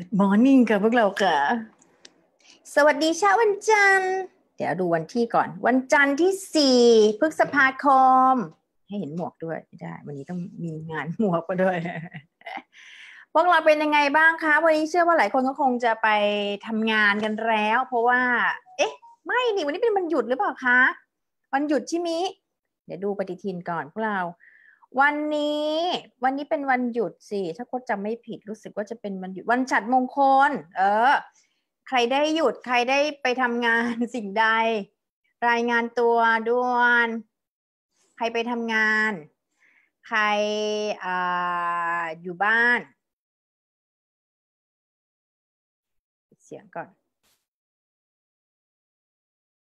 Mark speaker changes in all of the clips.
Speaker 1: Good morning กับพวกเราค่ะ สวัสดีเช้าวันจันทร์ เดี๋ยวดูวันที่ก่อน วันจันทร์ที่สี่พฤษภาคมให้เห็นหมวกด้วยได้ วันนี้ต้องมีงานหมวกมาด้วย พวกเราเป็นยังไงบ้างคะ วันนี้เชื่อว่าหลายคนก็คงจะไปทำงานกันแล้ว เพราะว่า เอ๊ะ ไม่นี่วันนี้เป็นวันหยุดหรือเปล่าคะ วันหยุดใช่มิเดี๋ยวดูปฏิทินก่อนพวกเราวันนี้วันนี้เป็นวันหยุดสิถ้าโครจำไม่ผิดรู้สึกว่าจะเป็นวันหยุดวันฉัดมงคล เออ ใครได้หยุดใครได้ไปทำงานสิ่งใด รายงานตัวด่วน ใครไปทำงาน ใครออยู่บ้านเสียงก่อน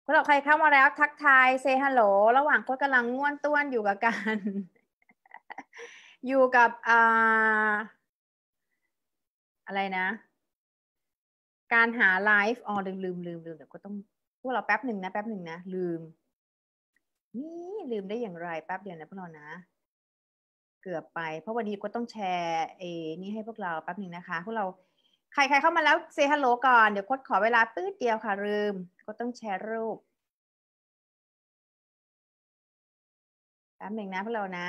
Speaker 1: วกเราใครเข้ามาแล้วทักทายเซฮัลโหลระหว่างโคตรกำลังง่วนต้วนอยู่กับการอยู่กับอะไรนะ การหาไลฟ์อ๋อลืมลืมลืมลืมเดี๋ยวก็ต้องพวกเราแป๊บหนึ่งนะ แป๊บหนึ่งนะลืม นี่ลืมได้อย่างไรแป๊บเดียวนะพวกเรานะ เกือบไป เพราะวันนี้ก็ต้องแชร์เอนี่ให้พวกเราแป๊บหนึ่งนะคะ พวกเราใครใครเข้ามาแล้วเซฮัลโหลก่อนเดี๋ยวโค้ดขอเวลาปื้ดเดียวค่ะ ลืมก็ต้องแชร์รูป แป๊บหนึ่งนะพวกเรานะ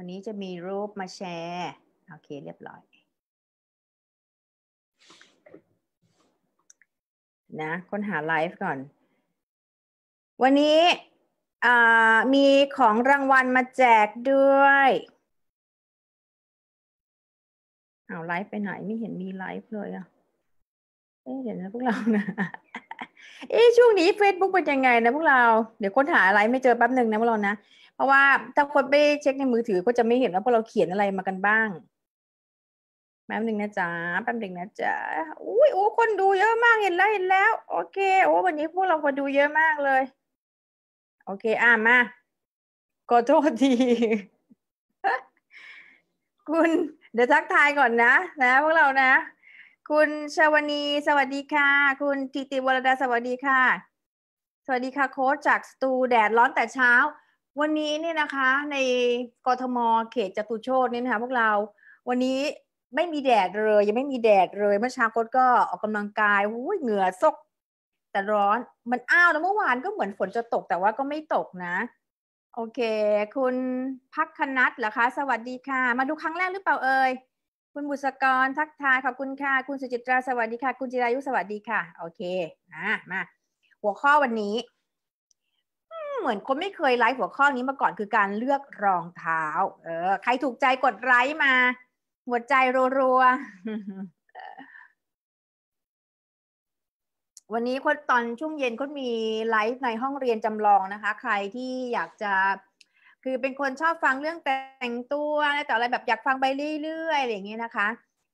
Speaker 1: วันนี้จะมีรูปมาแชร์โอเคเรียบร้อย นะค้นหาไลฟ์ก่อน วันนี้มีของรางวัลมาแจกด้วยเอาไลฟ์ไปไหนไม่เห็นมีไลฟ์เลยอะเอ๊ะเดี๋ยวนะพวกเรานะเอ๊ะช่วงนี้ Facebook เป็นยังไงนะพวกเราเดี๋ยวค้นหาไลฟ์ไม่เจอแป๊บหนึ่งนะพวกเรานะเพราะว่าถ้าคนไปเช็คในมือถือก็จะไม่เห็นว่าพวกเราเขียนอะไรมากันบ้างแป๊บหนึ่งนะจ๊ะแป๊บหนึ่งนะจ๊ะอุ้ยโอ้คนดูเยอะมากเห็นแล้วเห็นแล้ว โอเค โอ้ วันนี้พวกเราคนดูเยอะมากเลย โอเคอ่ะมาขอโทษที คุณเดี๋ยวทักทายก่อนนะนะพวกเรานะ คุณชาวนีสวัสดีค่ะ คุณทิติวรดาสวัสดีค่ะ สวัสดีค่ะ โค้ชจากสตูแดดร้อนแต่เช้าวันนี้เนี่ยนะคะ ในกรทมเขตจตุโชตเนี่ยนะคะ พวกเราวันนี้ไม่มีแดดเลย ยังไม่มีแดดเลยเมื่อเช้าก็ก็ออกกำลังกายหูเหงื่อซก แต่ร้อนมันอ้าวแล้วเมื่อวานก็เหมือนฝนจะตก แต่ว่าก็ไม่ตกนะ โอเค คุณพักคณัตเหรอคะ สวัสดีค่ะ มาดูครั้งแรกหรือเปล่าเอ่ยคุณบุษกรทักทายขอบคุณค่ะคุณสุจิตราสวัสดีค่ะ คุณจิรายุสวัสดีค่ะ โอเคอ่ะมาหัวข้อวันนี้เหมือนคนไม่เคยไลฟ์หัวข้อนี้มาก่อนคือการเลือกรองเท้า เออ ใครถูกใจกดไลค์มา หัวใจรัวๆ วันนี้คนตอนช่วงเย็นคนมีไลฟ์ในห้องเรียนจำลองนะคะ ใครที่อยากจะคือเป็นคนชอบฟังเรื่องแต่งตัวแต่อะไรแบบอยากฟังไปเรื่อยๆอะไรอย่างนี้นะคะ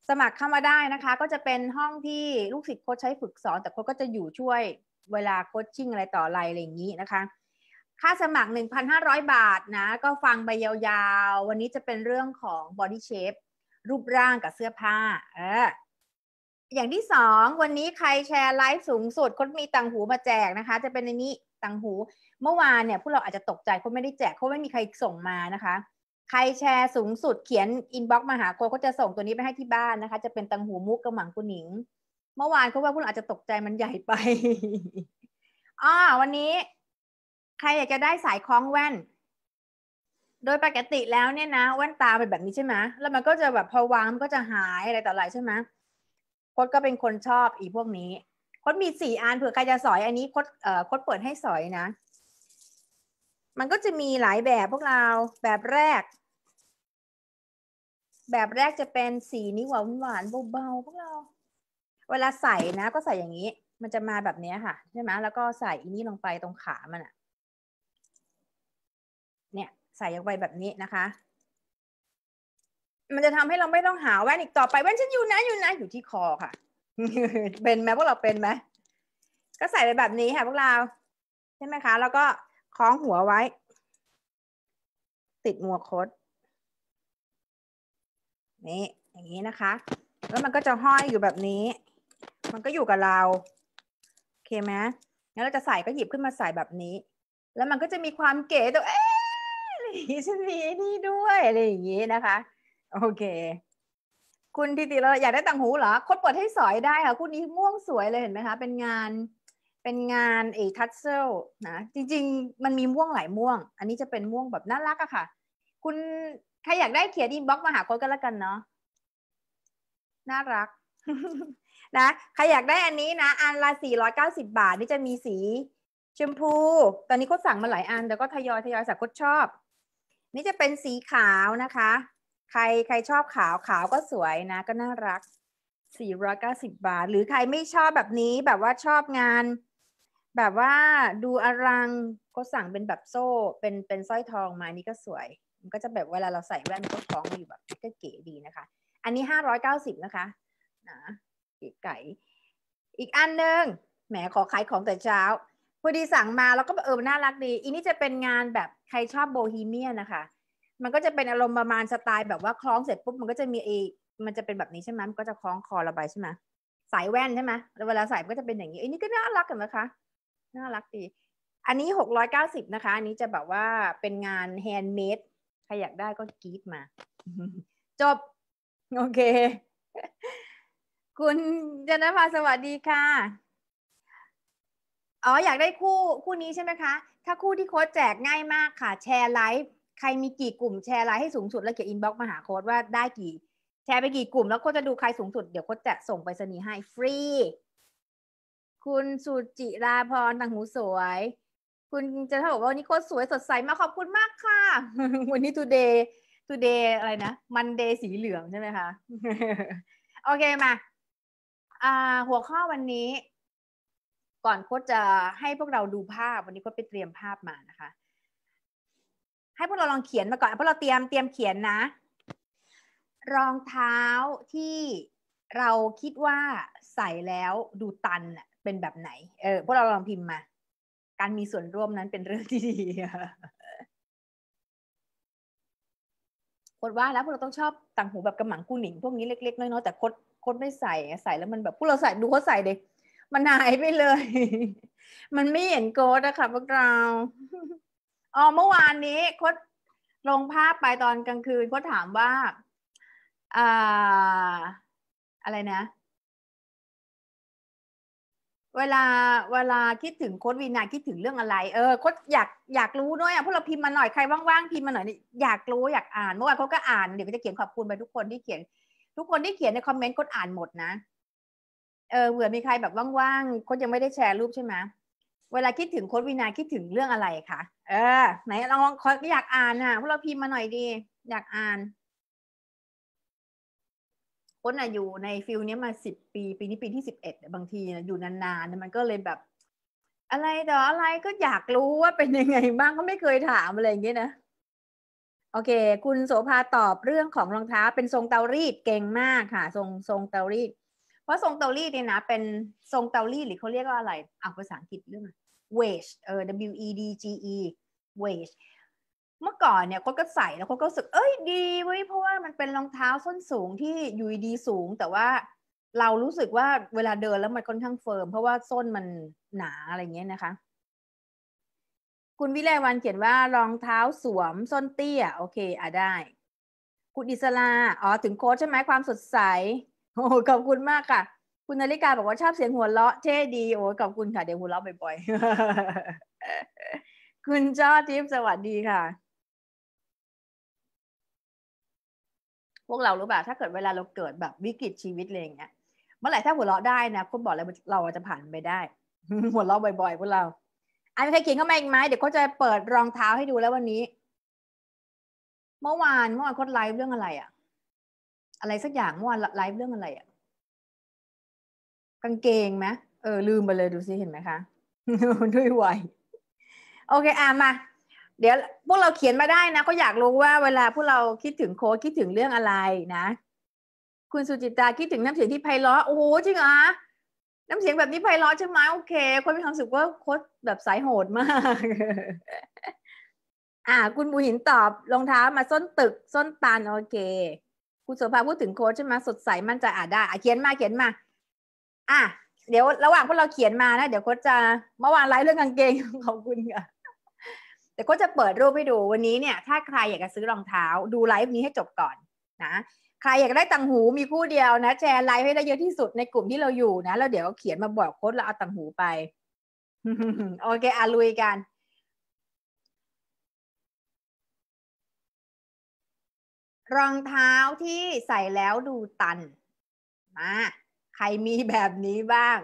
Speaker 1: สมัครเข้ามาได้นะคะ ก็จะเป็นห้องที่ลูกศิษย์โค้ชใช้ฝึกสอน แต่โค้ชก็จะอยู่ช่วยเวลาโคชชิ่งอะไรต่ออะไรอะไรอย่างนี้นะคะค่าสมัคร 1,500 บาท นะ ก็ฟังไปยาวๆ วันนี้จะเป็นเรื่องของบอดี้เชฟรูปร่างกับเสื้อผ้า เอออย่างที่สอง วันนี้ใครแชร์ไลฟ์สูงสุด คนมีตังหูมาแจกนะคะ จะเป็นในนี้ตังหู เมื่อวานเนี่ย พวกเราอาจจะตกใจเขาไม่ได้แจกเขาไม่มีใครส่งมานะคะ ใครแชร์สูงสุดเขียนอินบ็อกซ์มาหาโคก็จะส่งตัวนี้ไปให้ที่บ้านนะคะ จะเป็นตังหูมุกกระหมังกุหนิง เมื่อวานเขาว่าพวกเราอาจจะตกใจมันใหญ่ไปอ๋อวันนี้ใครอยากจะได้สายคล้องแว่น โดยปกติแล้วเนี่ยนะแว่นตาเป็นแบบนี้ใช่ไหมแล้วมันก็จะแบบพอวางมันก็จะหายอะไรต่ออะไรใช่ไหมคดก็เป็นคนชอบอีพวกนี้ คดมีสี่อันเผื่อใครจะสอยอันนี้คดเอ่อคดเปิดให้สอยนะ มันก็จะมีหลายแบบพวกเรา แบบแรก แบบแรกจะเป็นสีนี้หวานหวานเบาๆพวกเรา เวลาใส่นะ ก็ใส่อย่างนี้ มันจะมาแบบนี้ค่ะใช่ไหมแล้วก็ใส่อันนี้ลงไปตรงขามันอะใส่ลงไปแบบนี้นะคะ มันจะทำให้เราไม่ต้องหาแว่นอีกต่อไปแว่นฉันอยู่นะอยู่นะอยู่ที่คอค่ะ เป็นไหมพวกเราเป็นไหม ก็ใส่ไปแบบนี้ค่ะพวกเรา ใช่ไหมคะ แล้วก็คล้องหัวไว้ ติดงัวคดนี่อย่างนี้นะคะ แล้วมันก็จะห้อยอยู่แบบนี้ มันก็อยู่กับเราโอเคไหมงั้นเราจะใส่ก็หยิบขึ้นมาใส่แบบนี้ แล้วมันก็จะมีความเก๋ตัวเอนี้ฉันมีนี่ด้วยอะไรอย่างนี้นะคะ โอเค คุณทิติเราอยากได้ต่างหูเหรอคดเปิดให้สอยได้ค่ะคุณนี้ม่วงสวยเลยเห็นไหมคะเป็นงาน เป็นงานเอทัชเซลนะจริง ๆ มันมีม่วงหลายม่วง อันนี้จะเป็นม่วงแบบน่ารักอะค่ะ คุณใครอยากได้เขียนอินบ็อกมาหาโค้ดก็แล้วกันเนาะน่ารัก นะใครอยากได้อันนี้นะอันละ490บาทนี่จะมีสีชมพู ตอนนี้โคตรสั่งมาหลายอันแต่ก็ทยอยทยอยสั่งโคตรชอบนี่จะเป็นสีขาวนะคะ ใครใครชอบขาวขาวก็สวยนะก็น่ารัก 490 บาท หรือใครไม่ชอบแบบนี้แบบว่าชอบงาน แบบว่าดูอลังก็สั่งเป็นแบบโซ่เป็นเป็นสร้อยทองมานี่ก็สวย มันก็จะแบบเวลาเราใส่แว่นก็คล้องอยู่แบบก็เก๋ดีนะคะ อันนี้ 590 นะคะนะเก๋ไก่อีกอันหนึ่งแหมขอขายของแต่เช้าพอดีสั่งมาแล้วก็เออน่ารักดีอันนี้จะเป็นงานแบบใครชอบโบฮีเมียนะคะมันก็จะเป็นอารมณ์ประมาณสไตล์แบบว่าคล้องเสร็จปุ๊บมันก็จะมีเอ มันจะเป็นแบบนี้ใช่ไหมมันก็จะคล้องคอระบายใช่ไหมสายแว่นใช่ไหมเวลาใส่มันก็จะเป็นอย่างนี้อันนี้ก็น่ารักเห็นไหมคะน่ารักดี อันนี้หกร้อยเก้าสิบนะคะอันนี้จะแบบว่าเป็นงานแฮนด์เมดใครอยากได้ก็กรีดมา จบโอเค คุณจนทภาสวัสดีค่ะอ๋ออยากได้คู่คู่นี้ใช่ไหมคะถ้าคู่ที่โค้ดแจกง่ายมากค่ะ แชร์ไลฟ์ใครมีกี่กลุ่มแชร์ไลฟ์ให้สูงสุดแล้วเขียนอินบ็อกซ์มาหาโค้ดว่าได้กี่ แชร์ไปกี่กลุ่ม แล้วโค้ดจะดูใครสูงสุดเดี๋ยวโค้ดจะส่งไปสนีให้ฟรี คุณสุจิราพรต่างหูสวย คุณจะถ้าบอกว่าวันนี้โค้ดสวยสดใสมากขอบคุณมากค่ะวันนี้ today today อะไรนะมันเดย์สีเหลืองใช่ไหมคะโอเคมาอ่าหัวข้อวันนี้ก่อนโค้ดจะให้พวกเราดูภาพวันนี้โค้ดไปเตรียมภาพมานะคะ ให้พวกเราลองเขียนมาก่อนพวกเราเตรียมเตรียมเขียนนะ รองเท้าที่เราคิดว่าใส่แล้วดูตันเป็นแบบไหน เออพวกเราลองพิมพ์มา การมีส่วนร่วมนั้นเป็นเรื่องที่ดีคดว่าแล้วพวกเราต้องชอบต่างหูแบบกระหมังกูหนิง พวกนี้เล็กๆน้อยๆแต่โคดคดไม่ใส่ใส่แล้วมันแบบพวกเราใส่ดูเขาใส่เด็กมันหายไปเลย มันไม่เห็นโค้ดอะค่ะพวกเรา อ๋อ เมื่อวานนี้โค้ดลงภาพไปตอนกลางคืนโค้ดถามว่าอ่าอะไรนะ เวลา เวลาคิดถึงโค้ดวีนาคิดถึงเรื่องอะไร เออ โค้ดอยากอยากรู้ด้วยอ่ะพวกเราพิมพ์มาหน่อย ใครว่างๆพิมพ์มาหน่อย อยากรู้อยากอ่านเมื่อวานเขาก็อ่านเดี๋ยวจะเขียนขอบคุณไปทุกคนที่เขียน ทุกคนที่เขียนในคอมเมนต์โค้ดอ่านหมดนะเออเหมือนมีใครแบบว่างๆโค้ดยังไม่ได้แชร์รูปใช่ไหมเวลาคิดถึงโค้ดวินาคิดถึงเรื่องอะไรคะเออ ไหนลองลองอยากอ่านอ่ะพวกเราพิมพ์มาหน่อยดีอยากอ่านโค้ดอ่ะอยู่ในฟิลนี้มาสิบปีปีนี้ปีที่สิบเอ็ดบางทีนะอยู่นานๆมันก็เลยแบบ อะไรต่ออะไรก็อยากรู้ว่าเป็นยังไง บ้างก็ไม่เคยถามอะไรอย่างเงี้ยนะ โอเค คุณโสภาตอบเรื่องของรองเท้าเป็นทรงเตารีดเก่งมากค่ะทรงทรงเตารีดเพราะทรงเตารีดเนี่ยนะ เป็นทรงเตารีดหรือเขาเรียกว่าอะไรอ่าภาษาอังกฤษเรื่อง w d g e เออ w e d g e w d g e เมื่อก่อนเนี่ยคนก็ใส่แล้วคนก็รู้สึก เอ้ย ดีเว้ยเพราะว่ามันเป็นรองเท้าส้นสูงที่อยู่ดี สูง แต่ว่าเรารู้สึกว่าเวลาเดินแล้วมันค่อนข้างเฟิร์มเพราะว่าส้นมันหนาอะไรเงี้ยนะคะ คุณวิไลวันเขียนว่ารองเท้าสวมส้นเตี้ย โอเคอ่ะได้ คุณอิสลาอ๋อถึงโค้ชใช่ไหมความสดใสโอ้ขอบคุณมากค่ะ คุณนาฬิกาบอกว่าชอบเสียงหัวเราะเท่ดีโอ้ขอบคุณค่ะเดี๋ยวหัวเราะบ่อยๆคุณจ้อทิพย์สวัสดีค่ะ พวกเรารู้ป่ะถ้าเกิดเวลาเราเกิดแบบวิกฤตชีวิตอะไรอย่างเงี้ยเมื่อไหร่ถ้าหัวเราะได้นะคุณบอกเลยเราจะผ่านไปได้หัวเราะบ่อยๆพวกเราอันใครเขียนเข้ามาอีกไหมเดี๋ยวเขาจะเปิดรองเท้าให้ดูแล้ววันนี้ เมื่อวานเมื่อวานคดไลฟ์เรื่องอะไรอะ่ะอะไรสักอย่างเมื่อวานไลฟ์เรื่องอะไรอะกางเกงไหมเออ ลืมไปเลยดูซิเห็นไหมคะด้วยวัยโอเคอ่ามา เดี๋ยวพวกเราเขียนมาได้นะก็อยากรู้ว่าเวลาพวกเราคิดถึงโค้ดคิดถึงเรื่องอะไรนะ คุณสุจิตาคิดถึงน้ำเสียงที่ไพเราะโอ้โหจริงเหรอน้ำเสียงแบบนี้ไพเราะใช่ไหมโอเคคนมีความสุขว่าโค้ดแบบสายโหดมาก อ่า คุณบูหินตอบรองเท้ามาส้นตึกส้นตันโอเคคุณสสภาพูดถึงโค้ชใช่ไหมสดใสมั่นจะอ่านได้อ่ะเขียนมาเขียนมาอ่ะเดี๋ยวระหว่างพวกเราเขียนมานะเดี๋ยวโค้ชจะเมื่อวานไลฟ์เรื่องกางเกงขอบคุณค่ะแต่โค้ชจะเปิดรูปให้ดูวันนี้เนี่ย ถ้าใครอยากจะซื้อรองเท้า ดูไลฟ์นี้ให้จบก่อนนะใครอยากได้ตังหูมีคู่เดียวนะแชร์ไลฟ์ให้ได้เยอะที่สุดในกลุ่มที่เราอยู่นะแล้วเดี๋ยวเขียนมาบอกโค้ชเราเอาตังหูไปโอเคอาลุยกันรองเท้าที่ใส่แล้วดูตันมาใครมีแบบนี้บ้าง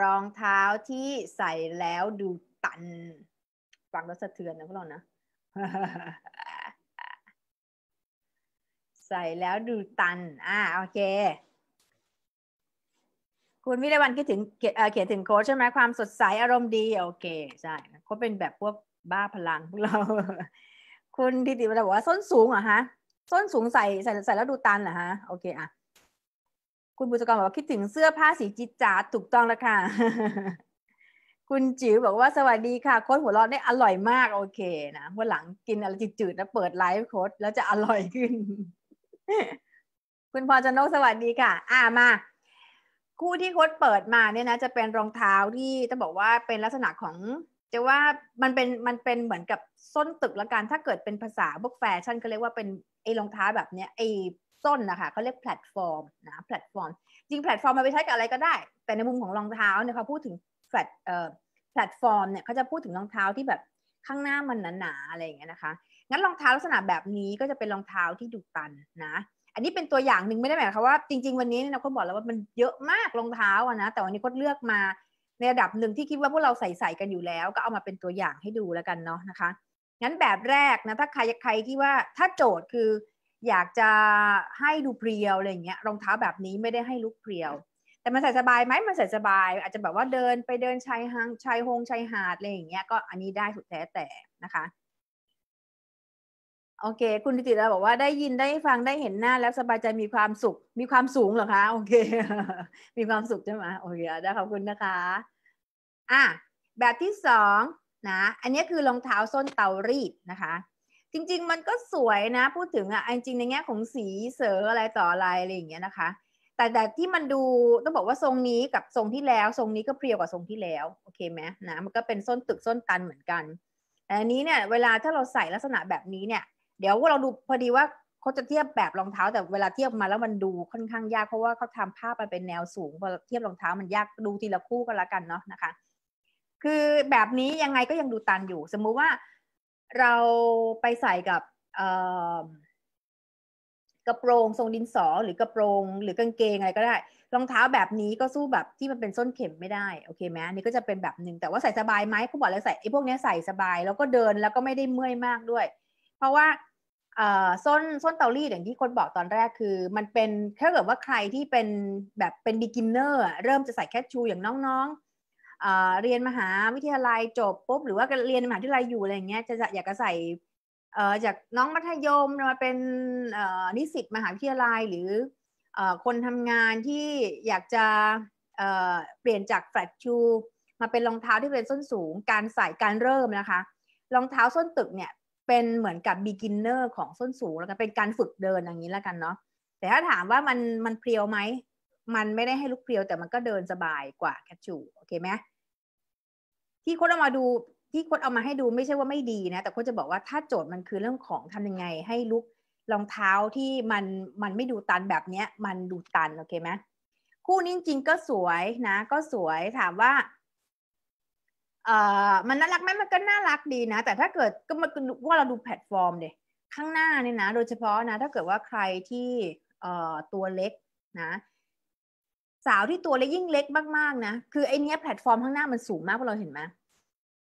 Speaker 1: รองเท้าที่ใส่แล้วดูตันฟังแล้วสะเทือนนะพวกเรานะ ใส่แล้วดูตันอ่าโอเคคุณวิรวันคิดถึงเขียนถึงโค้ชใช่ไหมความสดใสอารมณ์ดี โอเคใช่เขาเป็นแบบพวกบ้าพลังพวกเราคุณทิติมาบอกว่าส้นสูงเหรอฮะส้นสูงใส่ใส่ใส่แล้วดูตันเหรอฮะโอเคอะคุณบุษกรบอกว่าคิดถึงเสื้อผ้าสีจิจาดถูกต้องแล้วค่ะ คุณจิ๋วบอกว่าสวัสดีค่ะโค้ดหัวเราะได้อร่อยมาก โอเคนะวันหลังกินอะไรจืดๆนะเปิดไลฟ์โค้ดแล้วจะอร่อยขึ้น คุณพอจนกสวัสดีค่ะ อ่ามา คู่ที่โค้ดเปิดมาเนี่ยนะ จะเป็นรองเท้าที่จะบอกว่าเป็นลักษณะของจะว่ามันเป็นมันเป็นเหมือนกับส้นตึกละกันถ้าเกิดเป็นภาษาพวกแฟชั่นก็เรียกว่าเป็นไอ้รองเท้าแบบเนี้ยไอ้ส้นนะคะเขาเรียกแพลตฟอร์มนะแพลตฟอร์มจริงแพลตฟอร์มมาไปใช้กับอะไรก็ได้ แต่ในมุมของรองเท้าเนี่ยเขาพูดถึงแพลตเอ่อแพลตฟอร์มเนี่ยเขาจะพูดถึงรองเท้าที่แบบข้างหน้ามันหนาๆอะไรอย่างเงี้ยนะคะงั้นรองเท้าลักษณะแบบนี้ก็จะเป็นรองเท้าที่ดุตันนะ อันนี้เป็นตัวอย่างหนึ่งไม่ได้หมายความว่าจริง ๆ วันนี้เนี่เคาบอกแล้วว่ามันเยอะมากรองเท้าอะนะแต่วันนี้ก็เลือกมาในระดับหนึ่งที่คิดว่าพวกเราใส่ใส่กันอยู่แล้ว ก็เอามาเป็นตัวอย่างให้ดูแล้วกันเนาะนะคะงั้นแบบแรกนะถ้าใครใครที่ว่าถ้าโจทย์คืออยากจะให้ดูเพรียวอะไรเงี้ยรองเท้าแบบนี้ไม่ได้ให้ลุกเพรียว แต่มันใส่สบายไหมมันใส่สบาย อาจจะแบบว่าเดินไปเดินชายหางชายหงชายหาดอะไรอย่างเงี้ยก็อันนี้ได้สุดแท้แต่นะคะโอเค คุณติตราบอกว่าได้ยินได้ฟังได้เห็นหน้าแล้วสบายใจมีความสุขมีความสูงเหรอคะโอเคมีความสุขใช่ไหมโอเคได้ขอบคุณนะคะอ่ะแบบที่สองนะ อันนี้คือรองเท้าส้นเตารีดนะคะ จริงๆมันก็สวยนะพูดถึงอ่ะจริงในแง่ของสีเสออะไรต่ออะไรอะไรอย่างเงี้ยนะคะ แต่แต่ที่มันดูต้องบอกว่าทรงนี้กับทรงที่แล้วทรงนี้ก็เพรียวกว่าทรงที่แล้วโอเคไหมนะมันก็เป็นส้นตึกส้นตันเหมือนกัน อันนี้เนี่ย เวลาถ้าเราใส่ลักษณะแบบนี้เนี่ยเดี๋ยวเราดูพอดีว่าเขาจะเทียบแบบรองเท้าแต่เวลาเทียบมาแล้วมันดูค่อนข้างยากเพราะว่าเขาทำภาพมันเป็นแนวสูงพอเทียบรองเท้ามันยากดูทีละคู่ก็แล้วกันเนาะนะคะ คือแบบนี้ยังไงก็ยังดูตันอยู่ สมมุติว่าเราไปใส่กับกระโปรง ทรงดินสอหรือกระโปรง หรือกางเกงอะไรก็ได้รองเท้าแบบนี้ก็สู้แบบที่มันเป็นส้นเข็มไม่ได้โอเคไหมอันนี้ก็จะเป็นแบบหนึ่งแต่ว่าใส่สบายไหมเขาบอกเลยใส่ไอ้พวกนี้ใส่สบาย แล้วก็เดินแล้วก็ไม่ได้เมื่อยมากด้วย เพราะว่าส้นส้นเตารีดอย่างที่คนบอกตอนแรกคือ มันเป็นถ้าเกิดว่าใครที่เป็นแบบเป็นบิ๊กินเนอร์เริ่มจะใส่แคชชูอย่างน้องๆเรียนมหาวิทยาลัยจบปุ๊บหรือว่าเรียนมหาวิทยาลัยอยู่อะไรเงี้ยจะอยากจะใส่จากน้องมัธยมมาเป็นนิสิตมหาวิทยาลัยหรือคนทำงานที่อยากจะเปลี่ยนจากแฟลตชูมาเป็นรองเท้าที่เป็นส้นสูงการใส่การเริ่มนะคะรองเท้าส้นตึกเนี่ยเป็นเหมือนกับ beginner ของส้นสูงแล้วกัน เป็นการฝึกเดินอย่างนี้แล้วกันเนาะ แต่ถ้าถามว่ามันมันเพียวไหม มันไม่ได้ให้ลุกเพียว แต่มันก็เดินสบายกว่าแคชชูโอเคไหมที่คนดเอามาดูที่คนดเอามาให้ดูไม่ใช่ว่าไม่ดีนะ แต่คนดจะบอกว่าถ้าโจทย์มันคือเรื่องของทำยังไงให้ลุกรองเท้าที่มันมันไม่ดูตันแบบเนี้ยมันดูตัน โอเคไหมคู่นี้จริงก็สวยนะ ก็สวยถามว่าเอ่อมันน่ารักไหมมันก็น่ารักดีนะแต่ถ้าเกิดก็มาว่าเราดูแพลตฟอร์มเดยข้างหน้าเนี่ยนะ โดยเฉพาะนะถ้าเกิดว่าใครที่เอ่อตัวเล็กนะ สาวที่ตัวเล็กยิ่งเล็กมากๆนะคือไอเนี้ยแพลตฟอร์ม ข้างหน้ามันสูงมากพวกเราเห็นไหม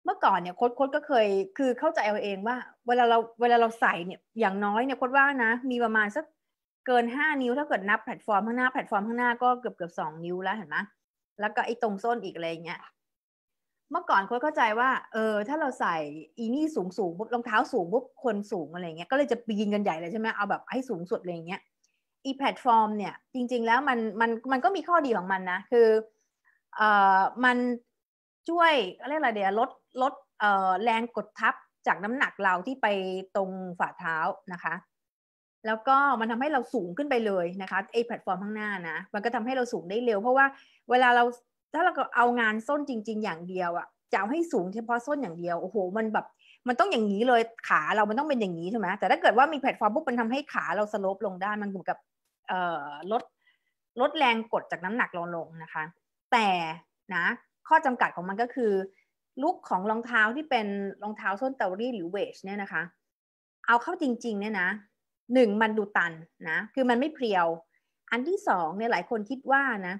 Speaker 1: เมื่อก่อนเนี่ยโค้ดโคก็เคย คือเข้าใจเอาเอง ว่าเวลาเรา เวลาเราใส่เนี่ยอย่างน้อยเนี่ยโค้ดว่านะ มีประมาณสักเกินห้านิ้ว ถ้าเกิดนับแพลตฟอร์ม ข้างหน้าแพลตฟอร์มข้างหน้าก็เกือบเกือบสองนิ้วแล้วเห็นไหมแล้วก็ไอ้ตรงส้นอีกอะไรเงี้ยเมื่อก่อนคนเข้าใจว่าเออถ้าเราใส่อีนี่สูงสูงปุ๊บรองเท้าสูงปุ๊บคนสูงอะไรเงี้ยก็เลยจะปีนกันใหญ่เลยใช่ไหมเอาแบบให้สูงสุดอะไรเงี้ยอีแพลตฟอร์มเนี่ยจริงๆ แล้วมันมันมันก็มีข้อดีของมันนะ คือเอ่อมันช่วย เรียกอะไรเดี๋ยว ลดลดเอ่อแรงกดทับจากน้ำหนักเราที่ไปตรงฝ่าเท้านะคะ แล้วก็มันทำให้เราสูงขึ้นไปเลยนะคะไอแพลตฟอร์มข้างหน้านะ มันก็ทำให้เราสูงได้เร็วเพราะว่าเวลาเราถ้าเราก็เอางานส้นจริงๆ อย่างเดียวอะจะเอาให้สูงเฉพาะส้นอย่างเดียวโอ้โหมันแบบมันต้องอย่างนี้เลยขาเรามันต้องเป็นอย่างนี้ใช่ไหมแต่ถ้าเกิดว่ามีแพลตฟอร์มปุ๊บมันทำให้ขาเราสโลปลงได้มันเหมือนกับเอ่อลดลดแรงกดจากน้ำหนักลงลงนะคะ แต่นะ ข้อจำกัดของมันก็คือ ลุกของรองเท้าที่เป็นรองเท้าส้นเตอรี่หรือเวชเนี่ยนะคะ เอาเข้าจริงๆเนี่ยนะหนึ่งมันดูตันนะ คือมันไม่เพรียว อันที่สองเนี่ยหลายคนคิดว่านะ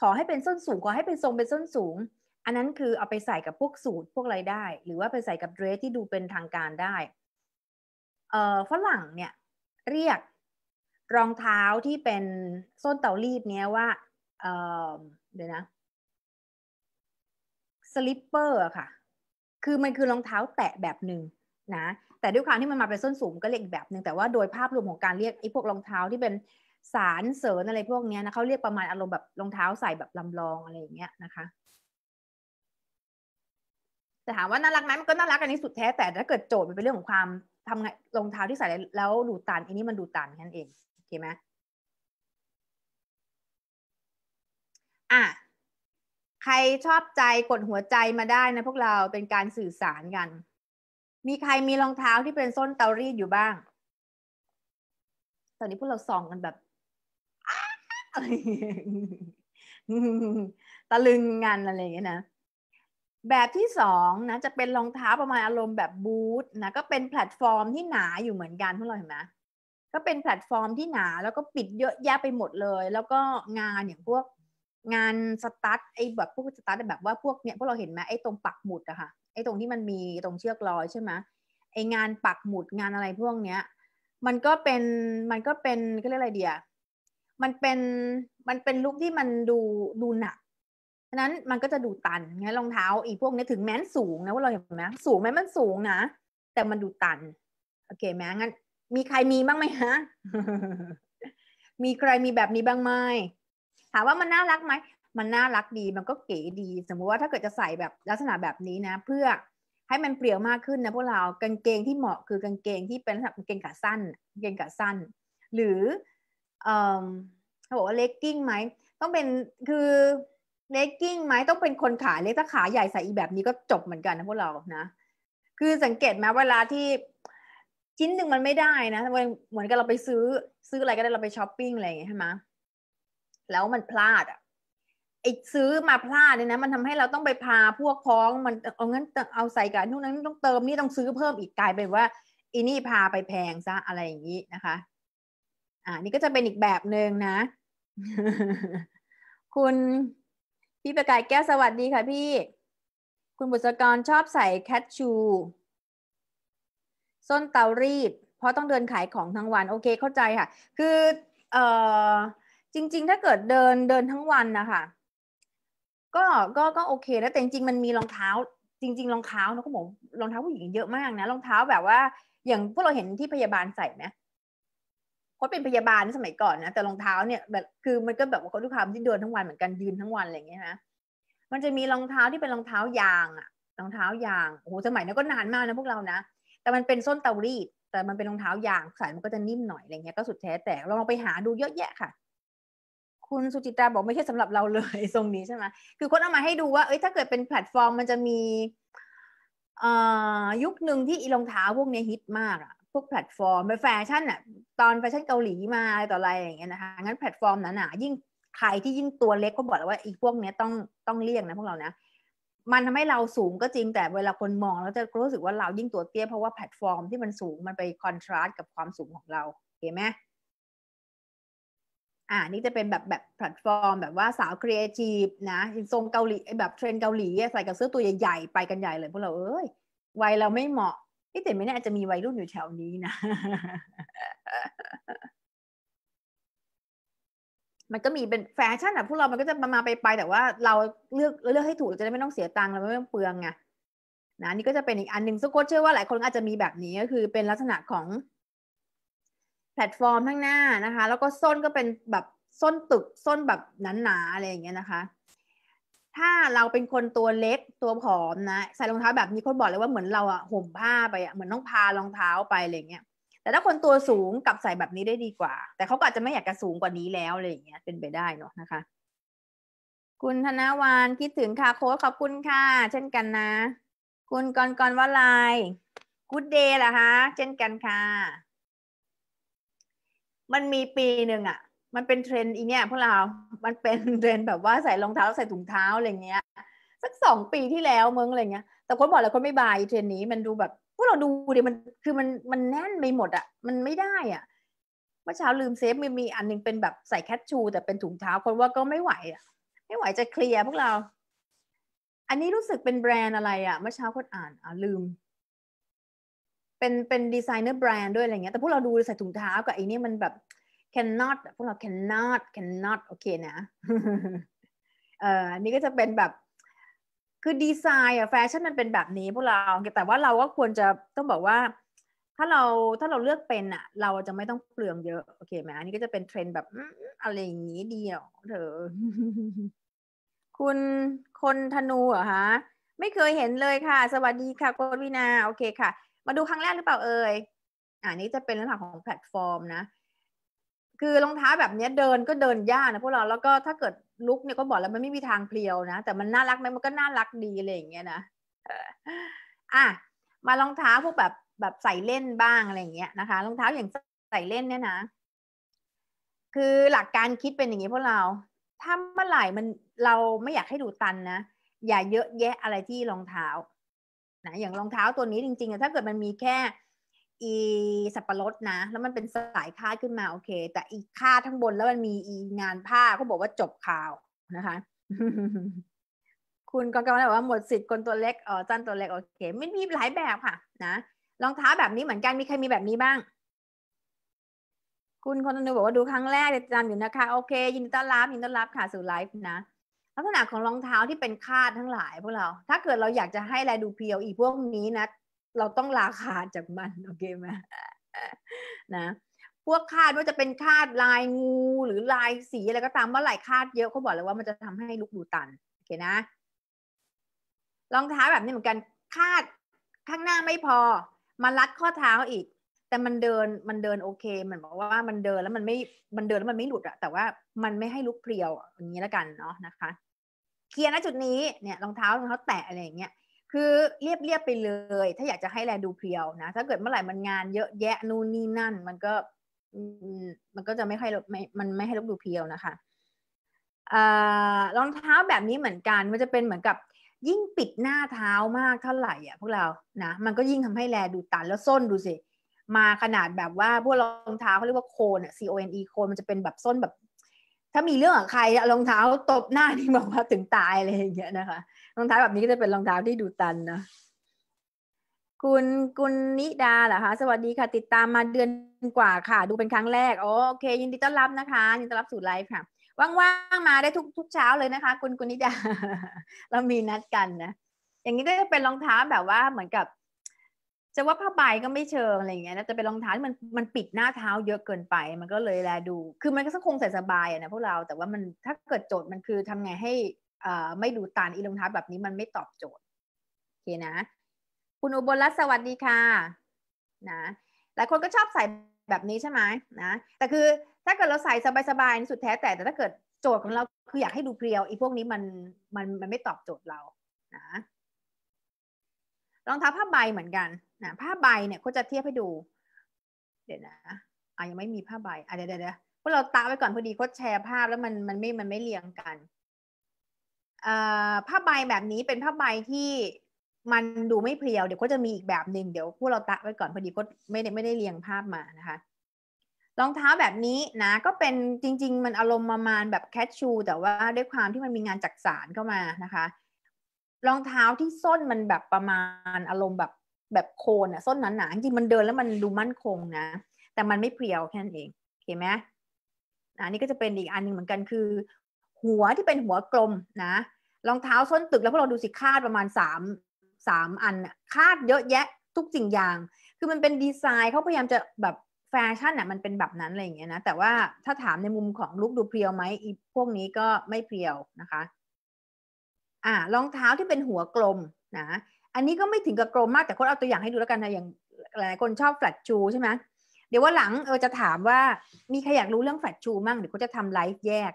Speaker 1: ขอให้เป็นส้นสูง ขอให้เป็นทรงเป็นส้นสูง อันนั้นคือเอาไปใส่กับพวกสูตรพวกอะไรได้ หรือว่าไปใส่กับเดรสที่ดูเป็นทางการได้เอ่อฝรั่งเนี่ยเรียกรองเท้าที่เป็นส้นเตารีบเนี้ยว่าเอ่อเดี๋ยวนะสลิปเปอร์ค่ะคือมันคือรองเท้าแตะแบบหนึ่งนะแต่ด้วยความที่มันมาเป็นส้นสูงก็เรียกอีกแบบหนึ่งแต่ว่าโดยภาพรวมของการเรียกไอ้พวกรองเท้าที่เป็นสารเสริญอะไรพวกนี้นะเขาเรียกประมาณอารมณ์แบบรองเท้าใส่แบบลำลองอะไรอย่างเงี้ยนะคะ แต่ถามว่าน่ารักไหมมันก็น่ารักอันนี้สุดแท้แต่ถ้าเกิดโจทย์มันเป็นเรื่องของความทำไงรองเท้าที่ใส่แล้วดูตันอันนี้มันดูตันแค่นั้นเองโอเคไหมอ่ะใครชอบใจกดหัวใจมาได้นะพวกเราเป็นการสื่อสารกัน มีใครมีรองเท้าที่เป็นส้นเตารีดอยู่บ้าง ตอนนี้พวกเราส่องกันแบบตะลึงงานอะไรอย่างเงี้ยนะ แบบที่สองนะจะเป็นรองเท้าประมาณอารมณ์แบบบูทนะ ก็เป็นแพลตฟอร์มที่หนาอยู่เหมือนกันพวกเราเห็นไหมก็เป็นแพลตฟอร์มที่หนา แล้วก็ปิดเยอะแยะไปหมดเลย แล้วก็งานอย่างพวกงานสตาร์ทไอ้แบบพวกสตาร์ทแบบว่าพวกเนี้ยพวกเราเห็นไหมไอ้ตรงปักหมุดอะค่ะไอ้ตรงที่มันมีตรงเชือกลอยใช่ไหมไอ้งานปักหมุดงานอะไรพวกเนี้ย มันก็เป็นมันก็เป็นก็เรียกอะไรเดียมันเป็นมันเป็นลุคที่มันดูดูหนักฉะนั้นมันก็จะดูตันงั้นรองเท้าอีกพวกนี้ถึงแม้นสูงนะว่าเราเห็นไหมสูงไหมมันสูงนะแต่มันดูตัน โอเคไหมงั้นมีใครมีบ้างไหมฮะ มีใครมีแบบนี้บ้างไหมถามว่ามันน่ารักไหมมันน่ารักดี มันก็เก๋ดี สมมุติว่าถ้าเกิดจะใส่แบบลักษณะแบบนี้นะ เพื่อให้มันเปรี่ยวมากขึ้นนะพวกเรากางเกงที่เหมาะคือกางเกงที่เป็นกางเกงขาสั้นกางเกงขาสั้น หรือเขาบอกว่าเลกกิ้งไหมต้องเป็นคือเลกกิ้งไหมต้องเป็นคนขายเล็กถ้าขาใหญ่ใส่อีแบบนี้ก็จบเหมือนกันนะพวกเรานะ คือสังเกตไหมเวลาที่ชิ้นหนึ่งมันไม่ได้นะเหมือนกับเราไปซื้อซื้ออะไรก็ได้เราไปช้อปปิ้งอะไรอย่างเงี้ยใช่ไหมแล้วมันพลาดอ่ะไอซื้อมาพลาดเนี่ยนะ มันทำให้เราต้องไปพาพวกพ้องมันเอางั้นเอาใส่กันทุกนั้นต้องเติมนี่ต้องซื้อเพิ่มอีกกลายเป็นว่าอีนี่พาไปแพงซะอะไรอย่างนี้นะคะอ่านี่ ก็จะเป็นอีกแบบหนึ่งนะ คุณพี่ประกายแก้วสวัสดีค่ะพี่ คุณ บุษกรชอบใส่แคชชูส้นเตารีดเพราะต้องเดินขายของทั้งวัน โอเคเข้าใจค่ะ คือเอ่อจริง ๆ ถ้าเกิดเดินเดินทั้งวันนะคะ ก็ก็ก็โอเค แล้วแต่จริง ๆ มันมีรองเท้า จริงๆรองเท้าะคุก็บอกรองเท้าผู้หญิงเยอะมากนะรองเท้าแบบว่าอย่างพวกเราเห็นที่พยาบาลใส่ไหมเขาเป็นพยาบาลสมัยก่อนนะแต่รองเท้าเนี่ยแบบคือมันก็แบบว่าทุกค้ที่เดินทั้งวันเหมือนกันยืนทั้งวันอะไรอย่างเงี้ยนะมันจะมีรองเท้าที่เป็นรองเท้ายางอะรองเท้ายางโอ้โหสมัยนั้นก็นานมากนะพวกเรานะแต่มันเป็นส้นเตารีดแต่มันเป็นรองเท้ายางสายมันก็จะนิ่มหน่อยอะไรเงี้ยก็สุดแท้แต่ลองไปหาดูเยอะแยะค่ะ คุณสุจิตาบอก ไม่ใช่สำหรับเราเลยทรงนี้ใช่ไหมคือคนเอามาให้ดูว่าเอ้ยถ้าเกิดเป็นแพลตฟอร์มมันจะมียุคหนึ่งที่รองเท้าพวกนี้ฮิตมากอะพวกแพลตฟอร์มแฟชั่นอ่ะตอนแฟชั่นเกาหลีมาอะไรต่ออะไรอย่างเงี้ยนะคะงั้นแพลตฟอร์มหนาๆยิ่งใครที่ยิ่งตัวเล็กก็บอกแล้วว่าอีพวกเนี้ยต้องต้องเลี่ยงนะพวกเรานะมันทำให้เราสูงก็จริงแต่เวลาคนมองแล้วจะรู้สึกว่าเรายิ่งตัวเตี้ยเพราะว่าแพลตฟอร์มที่มันสูงมันไปคอนทราสต์กับความสูงของเราเห็นไหมอ่านี่จะเป็นแบบแบบแพลตฟอร์มแบบว่าสาวครีเอทีฟนะทรงเกาหลีแบบเทรนเกาหลีใส่กับเสื้อตัวใหญ่ๆ ไปกันใหญ่เลยพวกเราเอ้ยวัยเราไม่เหมาะแต่ไม่แน่จะมีวัยรุ่นอยู่แถวนี้นะ มันก็มีเป็นแฟชั่นอ่ะพวกเรา มันก็จะมาไปไปแต่ว่าเราเลือกเลือกให้ถูกจะได้ไม่ต้องเสียตังค์เราไม่ต้องเปลืองไง นะนี่ก็จะเป็นอีกอันหนึ่งสกอตเชื่อว่าหลายคนอาจจะมีแบบนี้ ก็คือเป็นลักษณะของแพลตฟอร์มข้างหน้านะคะ แล้วก็ส้นก็เป็นแบบส้นตึกส้นแบบหนาๆอะไรอย่างเงี้ยนะคะถ้าเราเป็นคนตัวเล็กตัวผอมนะ ใส่รองเท้าแบบนี้คนบอกเลยว่าเหมือนเราอะห่มผ้าไปอะเหมือนต้องพารองเท้าไปอะไรเงี้ยแต่ถ้าคนตัวสูงกับใส่แบบนี้ได้ดีกว่า แต่เขาก็อาจจะไม่อยากจะสูงกว่านี้แล้วอะไรเงี้ยเป็นไปได้เนาะนะคะ คุณธนาวานคิดถึงค่ะโค้ชขอบคุณค่ะเช่นกันนะ คุณกรกรวลายกูดเดย์เหรอคะ เช่นกันค่ะมันมีปีหนึ่งอะมันเป็นเทรนด์อีเนี่ยพวกเรามันเป็นเทรนด์แบบว่าใส่รองเท้าใส่ถุงเท้าอะไรเงี้ย สักสองปีที่แล้วมึงอะไรเงี้ย แต่คนบอกแล้วคนไม่บายเทรนด์นี้มันดูแบบ พวกเราดูดิมันคือมันมันแน่นไปหมดอะมันไม่ได้อะเมื่อเช้าลืมเซฟมันมีอันนึงเป็นแบบใส่แคชชูแต่เป็นถุงเท้าคนว่าก็ไม่ไหวอะไม่ไหวจะเคลียร์พวกเรา อันนี้รู้สึกเป็นแบรนด์อะไรอะเมื่อเช้าคนอ่านอ่าลืม เป็นเป็นดีไซเนอร์แบรนด์ด้วยอะไรเงี้ย แต่พวกเราดูใส่ถุงเท้า กับไอ้นี่มันแบบ cannot พวกเรา cannot cannot โอเคนะ เอ่อ อันนี้ก็จะเป็นแบบ คือดีไซน์อะแฟชั่นมันเป็นแบบนี้พวกเรา แต่ว่าเราก็ควรจะต้องบอกว่า ถ้าเราถ้าเราเลือกเป็นอะเราจะไม่ต้องเปลืองเยอะ โอเคไหมอันนี้ก็จะเป็นเทรนด์แบบอะไรอย่างนี้เดียว เธอ คุณคนธนูเหรอฮะ ไม่เคยเห็นเลยค่ะ สวัสดีค่ะ โกวินา โอเคค่ะ มาดูครั้งแรกหรือเปล่าเอ่ยอันนี้จะเป็นเรื่องของแพลตฟอร์ม นะคือรองเท้าแบบนี้เดินก็เดินยากนะพวกเราแล้วก็ถ้าเกิดลุกเนี่ยก็บอกแล้วมันไม่มีทางเพลียวนะ แต่มันน่ารักไหมมันก็น่ารักดีอะไรอย่างเงี้ยนะอ่ะมารองเท้าพวกแบบแบบใส่เล่นบ้างอะไรอย่างเงี้ยนะคะรองเท้าอย่างใส่เล่นเนี่ยนะคือหลักการคิดเป็นอย่างนี้พวกเรา ถ้าเมื่อไหร่มันเราไม่อยากให้ดูตันนะอย่าเยอะแยะอะไรที่รองเท้านะอย่างรองเท้าตัวนี้จริงๆถ้าเกิดมันมีแค่อีสับปะรดนะ แล้วมันเป็นสายคาดขึ้นมา โอเค แต่อีคาดทั้งบนแล้วมันมีอีงานผ้าเขาบอกว่าจบข่าวนะคะ คุณกองกำลังบอกว่าหมดสิทธิ์คนตัวเล็กอ๋อจันตัวเล็กโอเคไม่มีหลายแบบค่ะ นะรองเท้าแบบนี้เหมือนกันมีใครมีแบบนี้บ้าง คุณคนนึงบอกว่าดูครั้งแรกจนอยู่นะคะโอเค ยินดีต้อนรับยินดีต้อนรับค่ะสู่ไลฟ์นะลักษณะของรองเท้าที่เป็นคาดทั้งหลายพวกเรา ถ้าเกิดเราอยากจะให้แลดูเพียวอีพวกนี้นะเราต้องราคาจากมัน โอเคไหมนะพวกคาดว่าจะเป็นคาดลายงูหรือลายสีอะไรก็ตามเมื่อไหร่คาดเยอะเขาบอกเลยว่ามันจะทำให้ลุกดูตันโอเคนะ รองเท้าแบบนี้เหมือนกันคาดข้างหน้าไม่พอ มารัดข้อเท้าอีก แต่มันเดินมันเดินโอเคมันบอกว่ามันเดินแล้วมันไม่มันเดินแล้วมันไม่หลุดอะแต่ว่ามันไม่ให้ลุกเพรียวอย่างนี้แล้วกันเนาะนะคะเคลียร์นะจุดนี้เนี่ยรองเท้ารองเท้าแตะอะไรอย่างเงี้ยคือเรียบเรียบไปเลย ถ้าอยากจะให้แลดูเพียวนะ ถ้าเกิดเมื่อไหร่มันงานเยอะแยะนู่นนี่นั่น มันก็ มันก็จะไม่ค่อยมันไม่ให้ลบดูเพียวนะคะรองเท้าแบบนี้เหมือนกันมันจะเป็นเหมือนกับ ยิ่งปิดหน้าเท้ามากเท่าไหร่อ่ะพวกเรานะ มันก็ยิ่งทำให้แลดูตันแล้วส้นดูสิมาขนาดแบบว่าพวกรองเท้าเขาเรียกว่าโคนอ่ะ C O N E โคนมันจะเป็นแบบส้นแบบถ้ามีเรื่องกับใครรองเท้าตบหน้านี่บอกว่าถึงตายเลยอย่างเงี้ยนะคะ รองเท้าแบบนี้ก็จะเป็นรองเท้าที่ดูตันนะคุณคุณนิดาเหรอคะสวัสดีค่ะ ติดตามมาเดือนกว่าค่ะ ดูเป็นครั้งแรกโอเค ยินดีต้อนรับนะคะ ยินดีต้อนรับสู่ไลฟ์ค่ะว่างๆมาได้ทุก ทุกเช้าเลยนะคะ คุณคุณนิดาเรามีนัดกันนะอย่างนี้ก็จะเป็นรองเท้าแบบว่าเหมือนกับจะว่าผ้าใบก็ไม่เชิงอะไรอย่างเงี้ยนะแต่เป็นรองเท้าที่มันมันปิดหน้าเท้าเยอะเกินไป มันก็เลยแลดูคือมันก็คงใส่สบายนะพวกเราแต่ว่ามันถ้าเกิดโจทย์มันคือทำไงให้อ่าไม่ดูตันอีรองเท้าแบบนี้มันไม่ตอบโจทย์โอเคนะ คุณอุบลรัตน์สวัสดีค่ะนะหลายคนก็ชอบใส่แบบนี้ใช่ไหมนะแต่คือถ้าเกิดเราใส่สบายๆสุดแท้แต่แต่ถ้าเกิดโจทย์ของเราคืออยากให้ดูเพรียว อีพวกนี้มันมันมันไม่ตอบโจทย์เรานะรองเท้าผ้าใบเหมือนกันนะผ้าใบเนี่ยก็จะเทียบให้ดูเดี๋ยวนะอ่ะยังไม่มีผ้าใบอ่ะเดี๋ยวเดี๋ยวพวกเราตาไว้ก่อนพอดีโคดแชร์ภาพแล้วมันมันไม่มันไม่เรียงกันอ่าผ้าใบแบบนี้เป็นผ้าใบที่มันดูไม่เพียวเดี๋ยวก็จะมีอีกแบบหนึ่งเดี๋ยวพวกเราตะไว้ก่อนพอดีก็ไม่ได้ไม่ได้เรียงภาพมานะคะรองเท้าแบบนี้นะก็เป็นจริงๆ มันอารมณ์ประมาณแบบแคชชูแต่ว่าด้วยความที่มันมีงานจักสารเข้ามานะคะรองเท้าที่ส้นมันแบบประมาณอารมณ์แบบแบบโคนอะส้นหนาๆจริงมันเดินแล้วมันดูมั่นคงนะ แต่มันไม่เพียวแค่นั้นเองเห็นไหมอันนี้ก็จะเป็นอีกอันหนึ่งเหมือนกันคือ หัวที่เป็นหัวกลมนะรองเท้าส้นตึกแล้วพวกเราดูสิคาดประมาณสามสามอันคาดเยอะแยะทุกสิ่งอย่าง คือมันเป็นดีไซน์เขาพยายามจะแบบแฟชั่นอะมันเป็นแบบนั้นอะไรอย่างเงี้ยนะแต่ว่าถ้าถามในมุมของลุกดูเพียวไหมอีพวกนี้ก็ไม่เพียวนะคะ อ่ารองเท้าที่เป็นหัวกลมนะอันนี้ก็ไม่ถึงกับกลมมาก แต่คนเอาตัวอย่างให้ดูแล้วกันนะอย่างหลายคนชอบแฟลชชู ใช่ไหมเดี๋ยวว่าหลังเออจะถามว่ามีใครอยากรู้เรื่องแฟลชชูมั่งเดี๋ยวเขาจะทำไลฟ์แยก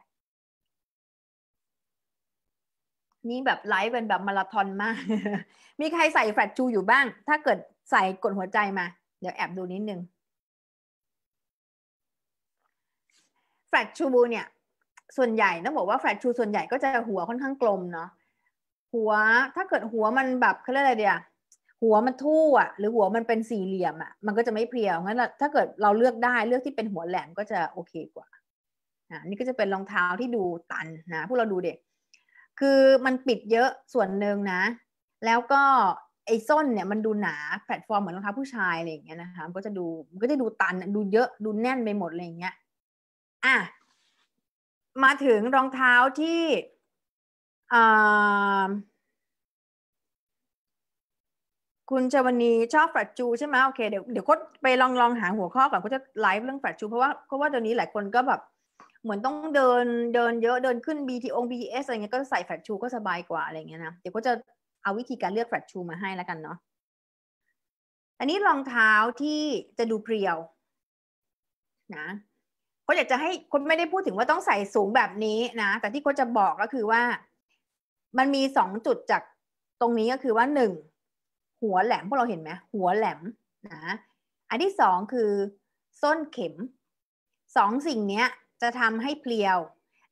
Speaker 1: นี่แบบไลฟ์เป็นแบบมาราธอนมาก มีใครใส่แฟลชชูอยู่บ้าง ถ้าเกิดใส่กดหัวใจมา เดี๋ยวแอบดูนิดนึงแฟลชชูเนี่ย ส่วนใหญ่ต้องบอกว่าแฟลชชู ส่วนใหญ่ก็จะหัวค่อนข้างกลมเนาะหัวถ้าเกิดหัวมันแบบเขาเรียกอะไรเดียหัวมันทู่อ่ะหรือหัวมันเป็นสี่เหลี่ยมอ่ะมันก็จะไม่เพียวงั้นถ้าเกิดเราเลือกได้เลือกที่เป็นหัวแหลมก็จะโอเคกว่าอ่า นี่ก็จะเป็นรองเท้าที่ดูตันนะพวกเราดูเด็กคือมันปิดเยอะส่วนหนึ่งนะ แล้วก็ไอ้ส้นเนี่ยมันดูหนาแพลตฟอร์มเหมือนรองเท้าผู้ชายอะไรอย่างเงี้ยนะคะมันก็จะดูมันก็จะดูตันดูเยอะดูแน่นไปหมดอะไรอย่างเงี้ยอ่ะมาถึงรองเท้าที่คุณจวนีชอบแฟลชจูใช่ไหมโอเคเดี๋ยวเดี๋ยวคดไปลองลองหาหัวข้อก่อนก็จะไลฟ์เรื่องแฟลชจูเพราะว่าเพราะว่าเดี๋ยวนี้หลายคนก็แบบเหมือนต้องเดินเดิน เยอะเดินขึ้น BTO BTS อะไรเงี้ยก็ใส่แฟลชูก็สบายกว่าอะไรเงี้ยนะเดี๋ยวก็จะเอาวิธีการเลือกแฟลชูมาให้แล้วกันเนาะอันนี้รองเท้าที่จะดูเปรียวนะก็อยากจะให้คนไม่ได้พูดถึงว่าต้องใส่สูงแบบนี้นะแต่ที่โค้จะบอกก็คือว่ามันมีสองจุดจากตรงนี้ก็คือว่าหนึ่ง หัวแหลมพวกเราเห็นไหมหัวแหลมนะอันที่สองคือส้นเข็มสองสิ่งนี้จะทำให้เพลียว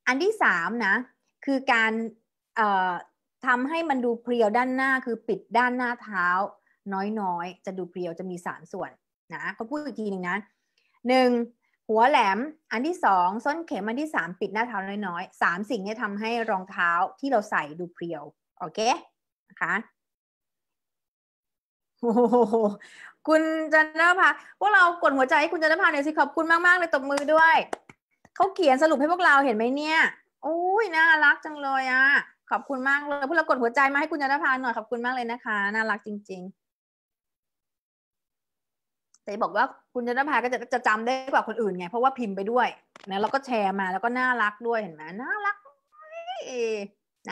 Speaker 1: อันที่สามนะคือการทำให้มันดูเพลียวด้านหน้าคือปิดด้านหน้าเท้า น้อยๆ จะดูเพลียวจะมีสามส่วนนะก็พูดอีกทีหนึ่งนะหนึ่งหัวแหลม อันที่สองส้นเข็ม อันที่สามปิดหน้าเท้าน้อยๆสามสิ่งนี้ทำให้รองเท้าที่เราใส่ดูเพรียว โอเค นะคะโอ้หคุณจันทภาพวกเรากดหัวใจให้คุณจันทภาหน่อยสิ ขอบคุณมากๆเลยตบมือด้วย เขาเขียนสรุปให้พวกเราเห็นไหมเนี่ย โอ้ยน่ารักจังเลยอะ่ะ ขอบคุณมากเลย พวกเรากดหัวใจมาให้คุณจันทภาหน่อย ขอบคุณมากเลยนะคะน่ารักจริง ๆแต่บอกว่าคุณจันทภาก็จะจะจำได้กว่าคนอื่นไงเพราะว่าพิมพ์ไปด้วยนะแล้วก็แชร์มาแล้วก็น่ารักด้วยเห็นไหมน่ารัก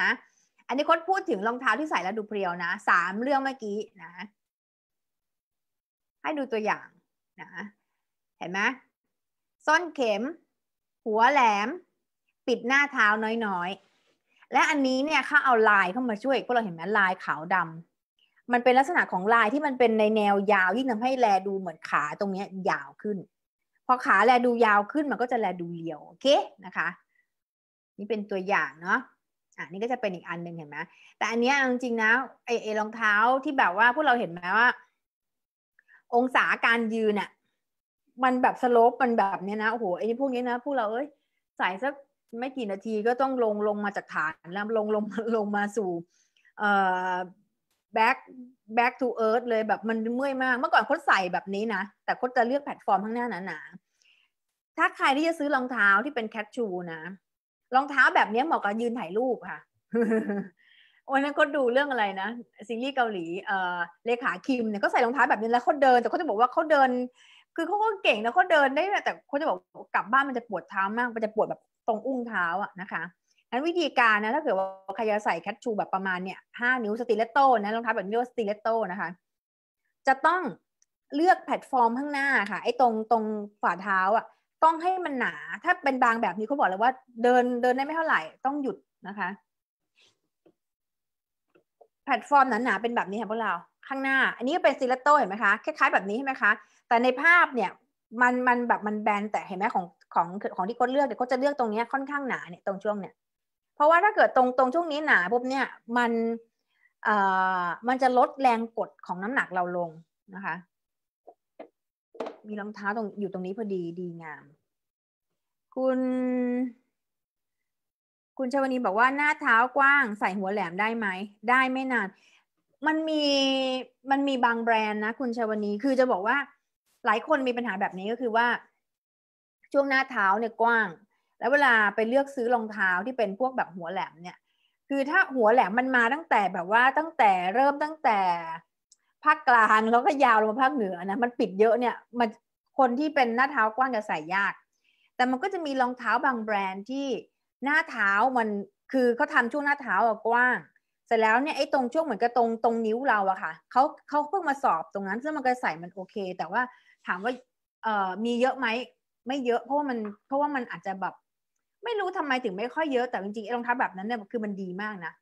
Speaker 1: นะ อันนี้คนพูดถึงรองเท้าที่ใส่แล้วดูเพรียวนะสามเรื่องเมื่อกี้นะ ให้ดูตัวอย่างนะเห็นไหมซ่อนเข็ม หัวแหลม ปิดหน้าเท้าน้อยๆ และอันนี้เนี่ยเขาเอาลายเข้ามาช่วยพวกเราเห็นไหมลายขาวดำมันเป็นลักษณะของลายที่มันเป็นในแนวยาวยิ่งทำให้แลดูเหมือนขาตรงนี้ยาวขึ้น พอขาแลดูยาวขึ้นมันก็จะแลดูเรียว โอเคนะคะ นี่เป็นตัวอย่างเนาะอ่ะนี่ก็จะเป็นอีกอันหนึ่งเห็นไหมแต่อันเนี้ยจริงๆนะไอ้รองเท้าที่แบบว่าพวกเราเห็นไหมว่า องศาการยืนอะมันแบบสโลปมันแบบเนี้ยนะโอ้โหไอ้นี่พวกนี้นะพวกเราเอ้ยใส่สักไม่กี่นาทีก็ต้องลงลงมาจากฐานแล้วลงลงลงมาสู่ เอ่อ back back to earth เลยแบบมันเมื่อยมากเมื่อก่อนโคดใส่แบบนี้นะ แต่โคดจะเลือกแพลตฟอร์มข้างหน้าหนานาถ้าใครที่จะซื้อรองเท้าที่เป็นแคชชูนะรองเท้าแบบนี้เหมาะกับยืนถ่ายรูปค่ะวันนั้นก็ดูเรื่องอะไรนะซีรีส์เกาหลีเอ่อเลขาคิมเนี่ยก็ใส่รองเท้าแบบนี้แล้วเขาเดิน แต่เขาจะบอกว่าเขาเดิน คือเขาก็เก่งนะเขาเดินได้แต่เขาจะบอกกลับบ้านมันจะปวดเท้ามาก มันจะปวดแบบตรงอุ้งเท้าอะนะคะนั้นวิธีการนะถ้าเกิดว่าใครจะใส่แคชชูแบบประมาณเนี่ยห้านิ้วสติเลตโต้นะรองเท้าแบบนี้ว่าสติเลตโต้นะคะจะต้องเลือกแพลตฟอร์มข้างหน้าค่ะไอ้ตรงตรงฝ่าเท้าอ่ะต้องให้มันหนาถ้าเป็นบางแบบนี้เขาบอกเลยว่าเดินเดินได้ไม่เท่าไหร่ต้องหยุดนะคะ แพลตฟอร์มหนาๆเป็นแบบนี้ค่ะพวกเราข้างหน้า อันนี้ก็เป็นซิลโต้เห็นไหมคะคล้ายๆ แบบนี้ใช่ไหมคะแต่ในภาพเนี่ยมันมันแบบมันแบนแต่เห็นไหมของของของที่โค้เลือกเนี่ยวเขาจะเลือกตรงนี้ค่อนข้างหนาเนี่ยตรงช่วงเนี่ยเพราะว่าถ้าเกิดตรงตรงช่วงนี้หนาปุ๊บเนี่ยมันเอ่อมันจะลดแรงกดของน้ำหนักเราลงนะคะ มีรองเท้าตรงอยู่ตรงนี้พอดีดีงาม คุณ คุณชวนีบอกว่าหน้าเท้ากว้าง ใส่หัวแหลมได้ไหมได้ไม่นานมันมีมันมีบางแบรนด์นะคุณชวนีคือจะบอกว่า หลายคนมีปัญหาแบบนี้ก็คือว่า ช่วงหน้าเท้าเนี่ยกว้างแล้วเวลาไปเลือกซื้อรองเท้าที่เป็นพวกแบบหัวแหลมเนี่ย คือถ้าหัวแหลมมันมาตั้งแต่แบบว่าตั้งแต่เริ่มตั้งแต่ภาคกลางแล้วก็ยาวลงมาภาคเหนือนะ มันปิดเยอะเนี่ย มันคนที่เป็นหน้าเท้ากว้างจะใส่ยาก แต่มันก็จะมีรองเท้าบางแบรนด์ที่หน้าเท้ามัน คือเขาทาช่วงหน้าเท้ากว้าง เสร็จแล้วเนี่ยไอ้ตรงช่วงเหมือนกับตรงตรงนิ้วเราอะค่ะเขาเขาเพิ่งมาสอบตรงนั้นซึ่งมันก็ใส่มันโอเค แต่ว่าถามว่าเอ่อมีเยอะไหมไม่เยอะ เพราะว่ามัน เพราะว่ามันอาจจะแบบไม่รู้ทำไมถึงไม่ค่อยเยอะแต่จริงๆรองเท้าแบบนั้นเนี่ยคือมันดีมากนะ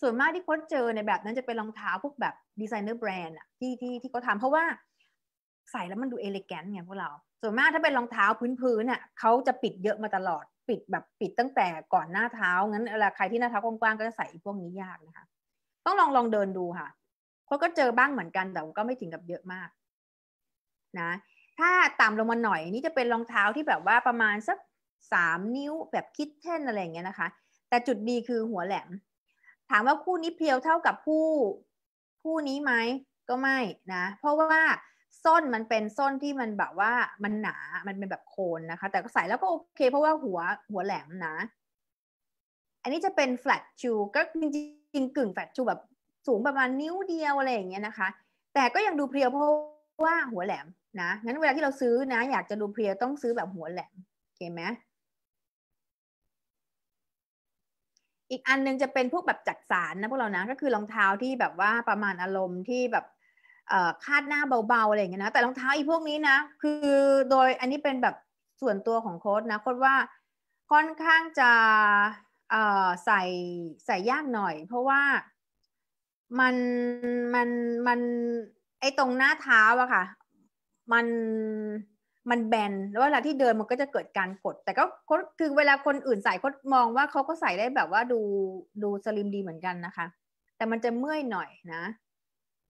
Speaker 1: ส่วนมากที่พค้เจอในแบบนั้นจะเป็นรองเท้าพวกแบบดีไซเนอร์แบรนด์อะที่ที่ที่เขาทำเพราะว่าใส่แล้วมันดูเอลิแกนต์ไงพวกเรา ส่วนมากถ้าเป็นรองเท้าพื้นๆน่ะเขาจะปิดเยอะมาตลอด ปิดแบบปิดตั้งแต่ก่อนหน้าเท้างั้นเวลาใครที่หน้าเท้ากว้างๆก็จะใส่พวกนี้ยากนะคะ ต้องลองลองเดินดูค่ะเราก็เจอบ้างเหมือนกัน แต่ก็ไม่ถึงกับเยอะมากนะถ้าต่ำลงมาหน่อยนี่จะเป็นรองเท้าที่แบบว่าประมาณสักสามนิ้วแบบคิดแท่นอะไรเงี้ยนะคะ แต่จุดดีคือหัวแหลม ถามว่า คู่นี้เพียวเท่ากับ คู่คู่นี้ไหม ก็ไม่นะ เพราะว่าส้นมันเป็นส้นที่มันแบบว่ามันหนา มันเป็นแบบโคนนะคะ แต่ก็ใส่แล้วก็โอเคเพราะว่าหัวหัวแหลมนะ อันนี้จะเป็น flat shoe ก็จริง ๆกึ่ง flat shoe แบบสูงประมาณนิ้วเดียวอะไรอย่างเงี้ยนะคะ แต่ก็ยังดูเพียวเพราะว่าหัวแหลมนะ งั้นเวลาที่เราซื้อนะ อยากจะดูเพียวต้องซื้อแบบหัวแหลมโอเคไหมอีกอันนึงจะเป็นพวกแบบจักสารนะพวกเรานะก็คือรองเท้าที่แบบว่าประมาณอารมณ์ที่แบบคาดหน้าเบาๆอะไรอย่างเงี้ยนะแต่รองเท้าอีพวกนี้นะคือโดยอันนี้เป็นแบบส่วนตัวของโค้ดนะโค้ดว่าค่อนข้างจะใส่ใส่ยากหน่อย เพราะว่ามันมันมันไอตรงหน้าเท้าอะค่ะมันมันแบนแล้วเวลาที่เดินมันก็จะเกิดการกด แต่ก็คือเวลาคนอื่นใส่คดมองว่าเขาก็ใส่ได้แบบว่าดูดูสลิมดีเหมือนกันนะคะ แต่มันจะเมื่อยหน่อยนะ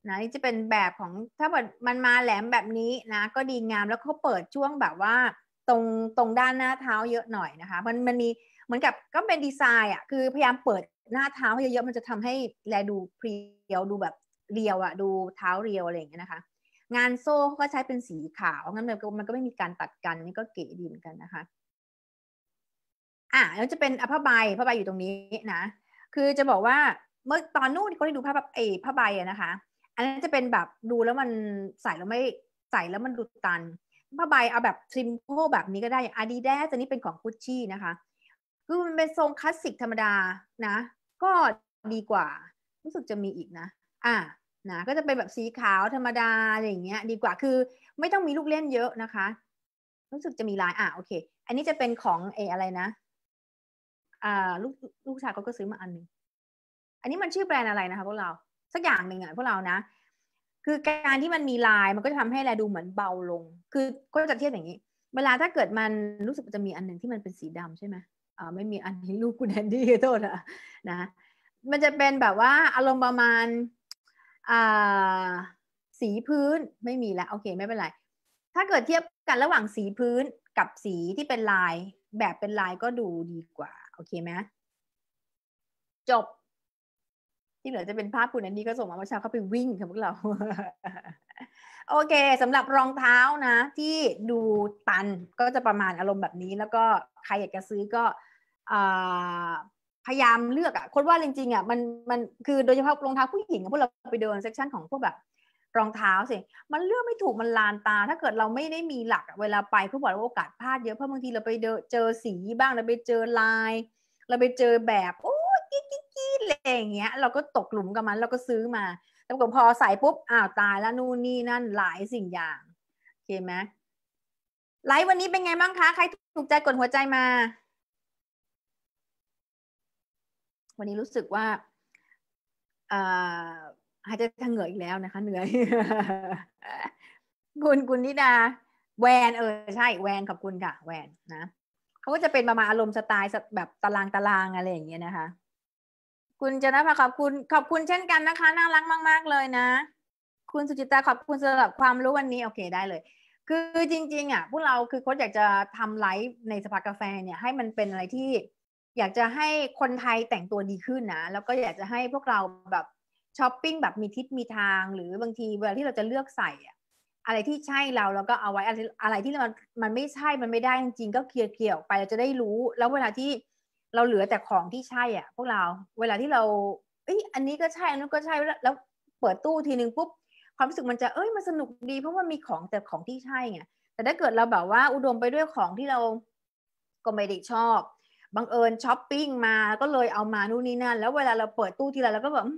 Speaker 1: นะนี่จะเป็นแบบของถ้ามันมาแหลมแบบนี้นะ ก็ดีงามแล้วเขาเปิดช่วงแบบว่า ตรงตรงด้านหน้าเท้าเยอะหน่อยนะคะมันมันมีเหมือนกับก็เป็นดีไซน์อ่ะคือพยายามเปิดหน้าเท้าเยอะๆมันจะทำให้แลดูเพรียวดูแบบเรียวอ่ะดูเท้าเรียวอะไรอย่างเงี้ยนะคะงานโซ่เขาก็ใช้เป็นสีขาวงั้นมันก็ไม่มีการตัดกันนี่ก็เก๋ดีเหมือนกันนะคะ อ่ะแล้วจะเป็นผ้าใบผ้าใบอยู่ตรงนี้นะ คือจะบอกว่าเมื่อตอนนู้นก็ได้ดูผ้าแบบเอผ้าใบอะนะคะ อันนั้นจะเป็นแบบดูแล้วมันใส่แล้วไม่ใส่แล้วมันดูตันผ้าใบเอาแบบทริมโพแบบนี้ก็ได้อย่างอาดิดาสอันนี้เป็นของคุชชี่นะคะ คือมันเป็นทรงคลาสสิกธรรมดานะ ก็ดีกว่ารู้สึกจะมีอีกนะ อ่านะก็จะเป็นแบบสีขาวธรรมดาอะไรอย่างเงี้ยดีกว่าคือไม่ต้องมีลูกเล่นเยอะนะคะรู้สึกจะมีลายอ่ะโอเค อันนี้จะเป็นของเออะไรนะอ่าลูกลูกชายเขาก็ซื้อมาอันนึงอันนี้มันชื่อแบรนด์อะไรนะคะพวกเราสักอย่างหนึ่งอ่ะพวกเรานะ คือการที่มันมีลายมันก็จะทำให้แลดูเหมือนเบาลง คือก็จะเทียบอย่างนี้ เวลาถ้าเกิดมันรู้สึกจะมีอันหนึ่งที่มันเป็นสีดำใช่ไหมอ่าไม่มีอันนี้ลูกคุณแอนดี้โทษนะนะ มันจะเป็นแบบว่าอารมณ์ประมาณสีพื้นไม่มีแล้วโอเคไม่เป็นไร ถ้าเกิดเทียบกันระหว่างสีพื้นกับสีที่เป็นลาย แบบเป็นลายก็ดูดีกว่า โอเคไหม จบ ที่เหลือจะเป็นภาพคุณอันนี้ก็ส่งมาเมื่อเช้าเข้าไปวิ่งค่ะพวกเรา โอเคสำหรับรองเท้านะ ที่ดูตันก็จะประมาณอารมณ์แบบนี้ แล้วก็ใครอยากจะซื้อก็อพยายามเลือกอะคนว่าจริงๆอะมันมันคือโดยเฉพาะรองเท้าผู้หญิงพวกเราไปเดินเซกชันของพวกแบบ รองเท้าสิมันเลือกไม่ถูกมันลานตาถ้าเกิดเราไม่ได้มีหลักเวลาไปผู้บอกว่าโอกาสพลาดเยอะเพราะบางทีเราไปเจอสีบ้าง เราไปเจอลาย เราไปเจอแบบ โอ้ยกี้กี้อะไรอย่างเงี้ย เราก็ตกหลุมกับมันเราก็ซื้อมาแต่ปกพอใส่ปุ๊บอ้าวตายแล้วนู่นนี่นั่นหลายสิ่งอย่างโอเคไหมไลฟ์วันนี้เป็นไงบ้างคะใครถูกใจกดหัวใจมาวันนี้รู้สึกว่าหายใจทางเหนื่ออีกแล้วนะคะ เหนื่อยคุณคุณนิดาแวนเออใช่แวนขอบคุณค่ะแวนนะเขาก็จะเป็นประมาณอารมณ์สไตล์แบบตารางตารางอะไรอย่างเงี้ยนะคะ คุณจนะพะขอบคุณขอบคุณเช่นกันนะคะน่ารักมาก ๆ เลยนะ คุณสุจิตาขอบคุณสำหรับความรู้วันนี้โอเคได้เลย คือจริง ๆ อ่ะ พวกเราคือโค้ชอยากจะทำไลฟ์ในสภากาแฟเนี่ย ให้มันเป็นอะไรที่อยากจะให้คนไทยแต่งตัวดีขึ้นนะ แล้วก็อยากจะให้พวกเราแบบช้อปปิ้งแบบมีทิศมีทาง หรือบางทีเวลาที่เราจะเลือกใส่อะอะไรที่ใช่เราแล้วก็เอาไว้อะไรอะไรที่มันมันไม่ใช่ มันไม่ได้จริงๆก็เคลียร์เกี่ยวไปเราจะได้รู้ แล้วเวลาที่เราเหลือแต่ของที่ใช่อ่ะ พวกเราเวลาที่เราเอ้ยอันนี้ก็ใช่ อันนั้นก็ใช่ แล้วเปิดตู้ทีนึงปุ๊บความรู้สึกมันจะเอ้ยมันสนุกดีเพราะว่ามีของแต่ของที่ใช่ไง แต่ถ้าเกิดเราแบบว่าอุดมไปด้วยของที่เรา ก็ไม่ได้ชอบบังเอิญช้อปปิ้งมา ก็เลยเอามานู่นนี่นั่น แล้วเวลาเราเปิดตู้ทีไรเราก็แบบ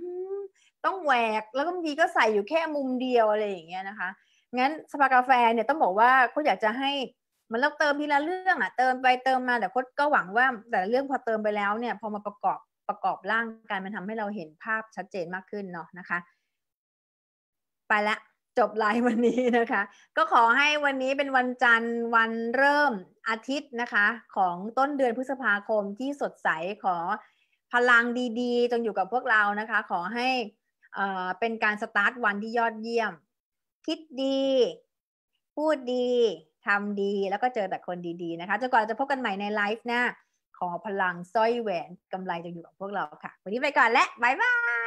Speaker 1: ต้องแหวก แล้วบางทีก็ใส่อยู่แค่มุมเดียว อะไรอย่างเงี้ยนะคะ งั้นสปากาแฟเนี่ยต้องบอกว่าเขาอยากจะให้มันเราเติมทีละเรื่องอะเติมไปเติมมา แต่คดก็หวังว่าแต่เรื่องพอเติมไปแล้วเนี่ยพอมาประกอบประกอบร่างกันมันทำให้เราเห็นภาพชัดเจนมากขึ้นเนาะนะคะ ไปละจบไลฟ์วันนี้นะคะก็ขอให้วันนี้เป็นวันจันทร์วันเริ่มอาทิตย์ นะคะของต้นเดือนพฤษภาคมที่สดใสขอพลังดีๆ จงอยู่กับพวกเรานะคะ ขอให้เป็นการสตาร์ทวันที่ยอดเยี่ยมคิดดี พูดดีทำดีแล้วก็เจอแต่คนดีๆนะคะจนกว่าจะพบกันใหม่ในไลฟ์หน้าขอพลังสร้อยแหวนกำไรจะอยู่กับพวกเราค่ะวันนี้ไปก่อนและบ๊ายบาย